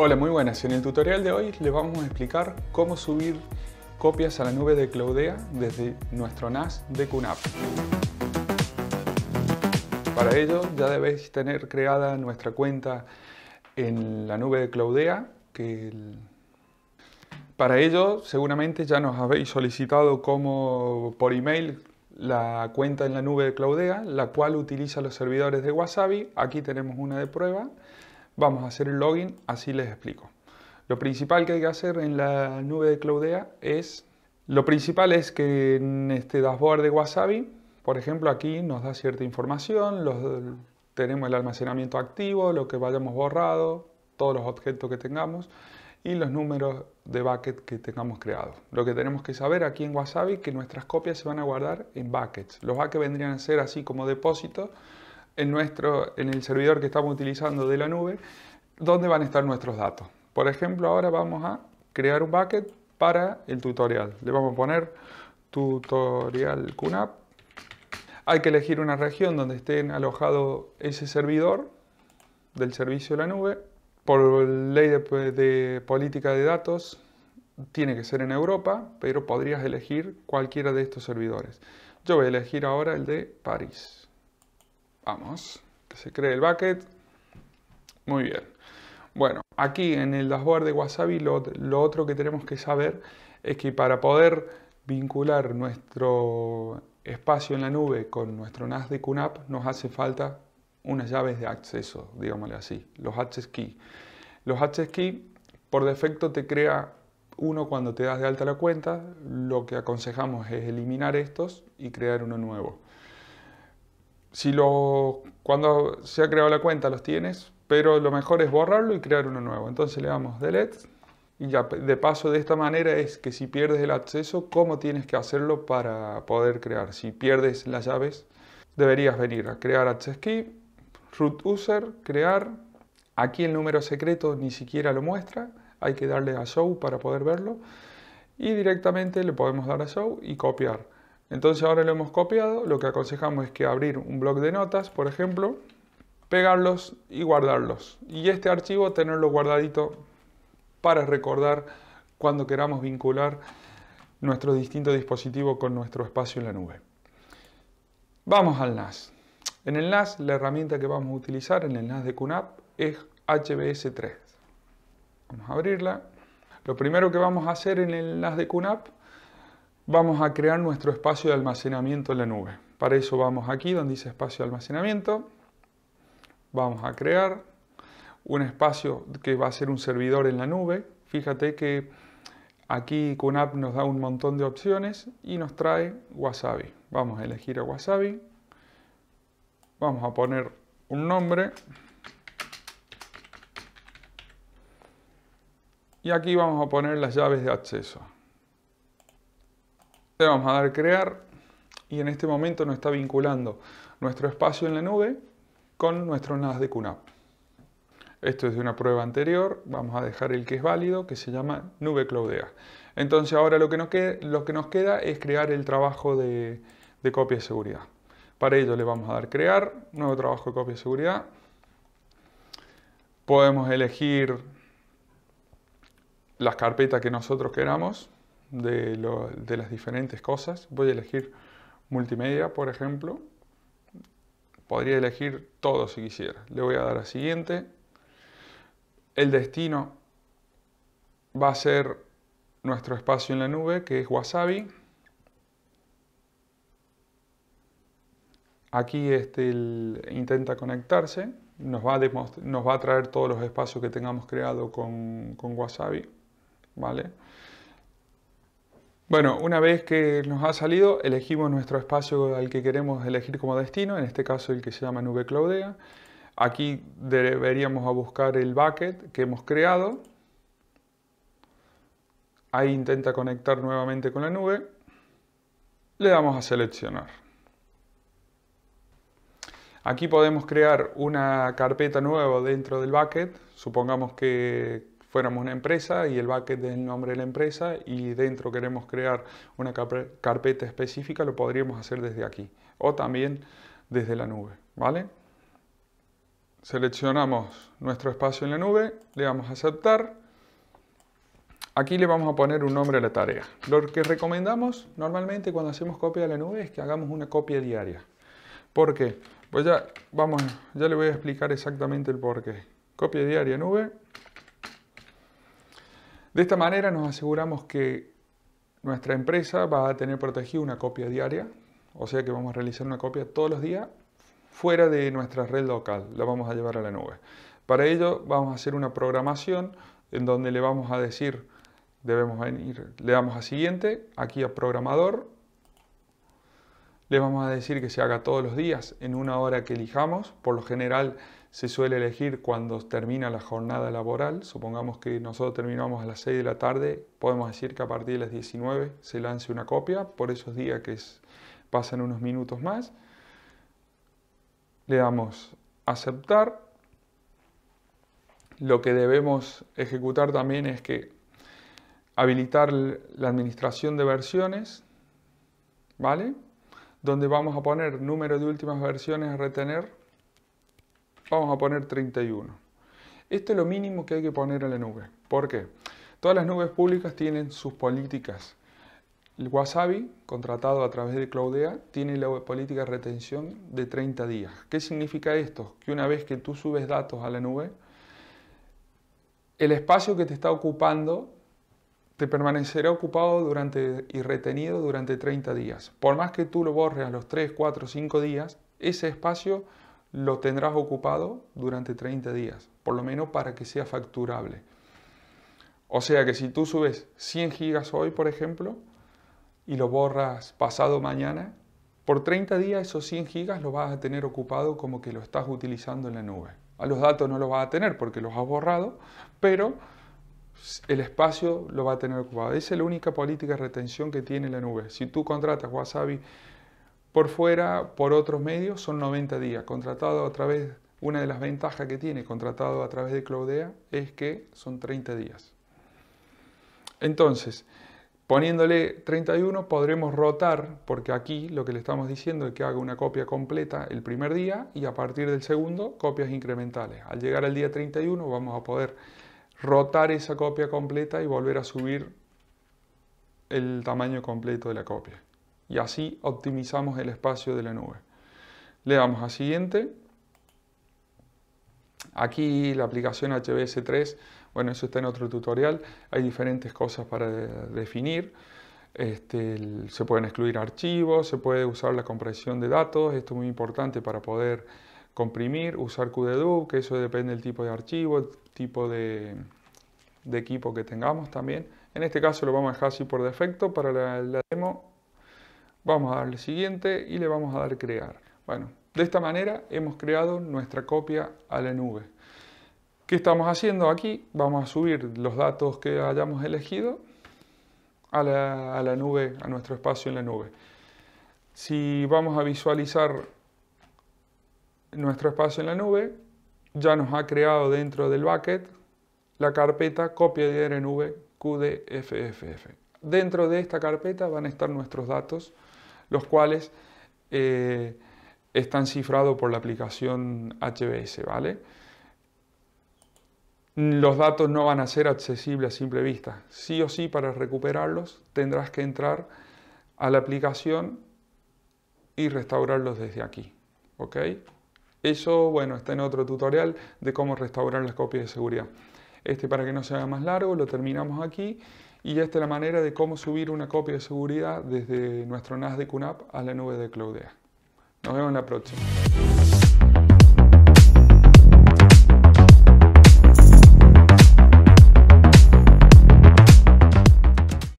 Hola, muy buenas. En el tutorial de hoy les vamos a explicar cómo subir copias a la nube de Cloudea desde nuestro NAS de QNAP. Para ello ya debéis tener creada nuestra cuenta en la nube de Cloudea. Que Para ello seguramente ya nos habéis solicitado como por email la cuenta en la nube de Cloudea, la cual utiliza los servidores de Wasabi. Aquí tenemos una de prueba Vamos a hacer el login, así les explico. Lo principal que hay que hacer en la nube de Cloudea es... Lo principal es que en este dashboard de Wasabi, por ejemplo, aquí nos da cierta información, los, tenemos el almacenamiento activo, lo que vayamos borrado, todos los objetos que tengamos y los números de bucket que tengamos creado Lo que tenemos que saber aquí en Wasabi que nuestras copias se van a guardar en buckets. Los buckets vendrían a ser así como depósitos en, nuestro, en el servidor que estamos utilizando de la nube, dónde van a estar nuestros datos. Por ejemplo, ahora vamos a crear un bucket para el tutorial. Le vamos a poner tutorial QNAP. Hay que elegir una región donde esté alojado ese servidor del servicio de la nube. Por ley de política de datos, tiene que ser en Europa, pero podrías elegir cualquiera de estos servidores. Yo voy a elegir ahora el de París. Vamos, que se cree el bucket. Muy bien. Bueno, aquí en el dashboard de Wasabi lo, otro que tenemos que saber es que para poder vincular nuestro espacio en la nube con nuestro NAS de QNAP nos hace falta unas llaves de acceso, digámosle así, los access key. Los access key por defecto te crea uno cuando te das de alta la cuenta, lo que aconsejamos es eliminar estos y crear uno nuevo si cuando se ha creado la cuenta los tienes, pero lo mejor es borrarlo y crear uno nuevo. Entonces le damos delete y ya de paso de esta manera es que si pierdes el acceso, ¿cómo tienes que hacerlo para poder crear? Si pierdes las llaves, deberías venir a crear access key, root user, crear. Aquí el número secreto ni siquiera lo muestra, hay que darle a show para poder verlo y directamente le podemos dar a show y copiar. Entonces ahora lo hemos copiado, lo que aconsejamos es que abrir un bloc de notas, por ejemplo, pegarlos y guardarlos. Y este archivo tenerlo guardadito para recordar cuando queramos vincular nuestro distinto dispositivo con nuestro espacio en la nube. Vamos al NAS. En el NAS, la herramienta que vamos a utilizar en el NAS de QNAP es HBS3. Vamos a abrirla. Lo primero que vamos a hacer en el NAS de QNAP vamos a crear nuestro espacio de almacenamiento en la nube. Para eso vamos aquí donde dice espacio de almacenamiento. Vamos a crear un espacio que va a ser un servidor en la nube. Fíjate que aquí App nos da un montón de opciones y nos trae Wasabi. Vamos a elegir a Wasabi. Vamos a poner un nombre. Y aquí vamos a poner las llaves de acceso. Le vamos a dar crear y en este momento nos está vinculando nuestro espacio en la nube con nuestro NAS de QNAP. Esto es de una prueba anterior, vamos a dejar el que es válido, que se llama nube cloudea. Entonces ahora lo que nos queda, es crear el trabajo de, de copia de seguridad. Para ello le vamos a dar crear, nuevo trabajo de copia de seguridad. Podemos elegir las carpetas que nosotros queramos de, las diferentes cosas. Voy a elegir multimedia, por ejemplo. Podría elegir todo si quisiera. Le voy a dar a siguiente. El destino va a ser nuestro espacio en la nube, que es Wasabi. Aquí este intenta conectarse, nos va, a nos va, a traer todos los espacios que tengamos creado con, con Wasabi, ¿vale? Bueno, una vez que nos ha salido, elegimos nuestro espacio al que queremos elegir como destino, en este caso el que se llama Nube claudea Aquí deberíamos a buscar el bucket que hemos creado. Ahí intenta conectar nuevamente con la nube. Le damos a seleccionar. Aquí podemos crear una carpeta nueva dentro del bucket. Supongamos que fuéramos una empresa y el bucket del nombre de la empresa y dentro queremos crear una carpeta específica, lo podríamos hacer desde aquí o también desde la nube, ¿vale? Seleccionamos nuestro espacio en la nube, le damos a aceptar. Aquí le vamos a poner un nombre a la tarea. Lo que recomendamos normalmente cuando hacemos copia de la nube es que hagamos una copia diaria. ¿Por qué? Pues ya, vamos, ya le voy a explicar exactamente el por qué. Copia diaria nube. De esta manera nos aseguramos que nuestra empresa va a tener protegida una copia diaria, o sea que vamos a realizar una copia todos los días fuera de nuestra red local, la vamos a llevar a la nube. Para ello vamos a hacer una programación en donde le vamos a decir, debemos venir, le damos a siguiente, aquí a programador, le vamos a decir que se haga todos los días en una hora que elijamos, por lo general se suele elegir cuando termina la jornada laboral. Supongamos que nosotros terminamos a las 6 de la tarde, podemos decir que a partir de las 19 se lance una copia por esos días que pasan unos minutos más. Le damos aceptar. Lo que debemos ejecutar también es que habilitar la administración de versiones, ¿vale? Donde vamos a poner número de últimas versiones a retener Vamos a poner 31. Esto es lo mínimo que hay que poner en la nube. ¿Por qué? Todas las nubes públicas tienen sus políticas. El Wasabi, contratado a través de Cloudea, tiene la política de retención de 30 días. ¿Qué significa esto? Que una vez que tú subes datos a la nube, el espacio que te está ocupando te permanecerá ocupado durante, y retenido durante 30 días. Por más que tú lo borres a los 3, 4, 5 días, ese espacio lo tendrás ocupado durante 30 días, por lo menos para que sea facturable. O sea que si tú subes 100 gigas hoy, por ejemplo, y lo borras pasado mañana, por 30 días esos 100 gigas lo vas a tener ocupado como que lo estás utilizando en la nube. A los datos no lo vas a tener porque los has borrado, pero el espacio lo va a tener ocupado. Esa es la única política de retención que tiene la nube. Si tú contratas Wasabi por fuera, por otros medios, son 90 días. Contratado a través, una de las ventajas que tiene contratado a través de Claudea es que son 30 días. Entonces, poniéndole 31 podremos rotar, porque aquí lo que le estamos diciendo es que haga una copia completa el primer día y a partir del segundo copias incrementales. Al llegar al día 31 vamos a poder rotar esa copia completa y volver a subir el tamaño completo de la copia y así optimizamos el espacio de la nube. Le damos a siguiente. Aquí la aplicación HBS3, bueno, eso está en otro tutorial, hay diferentes cosas para definir. Este, se pueden excluir archivos, se puede usar la compresión de datos, esto es muy importante para poder comprimir, usar QDU, que eso depende del tipo de archivo, el tipo de, equipo que tengamos también. En este caso lo vamos a dejar así por defecto para la demo Vamos a darle siguiente y le vamos a dar crear. Bueno, de esta manera hemos creado nuestra copia a la nube. ¿Qué estamos haciendo aquí? Vamos a subir los datos que hayamos elegido a la, nube, a nuestro espacio en la nube. Si vamos a visualizar nuestro espacio en la nube, ya nos ha creado dentro del bucket la carpeta copia de RNV QDFFF. Dentro de esta carpeta van a estar nuestros datos los cuales eh, están cifrados por la aplicación HBS, ¿vale? Los datos no van a ser accesibles a simple vista. Sí o sí, para recuperarlos, tendrás que entrar a la aplicación y restaurarlos desde aquí, ¿ok? Eso, bueno, está en otro tutorial de cómo restaurar las copias de seguridad. Este para que no se haga más largo lo terminamos aquí y esta es la manera de cómo subir una copia de seguridad desde nuestro NAS de QNAP a la nube de Cloudea. Nos vemos en la próxima.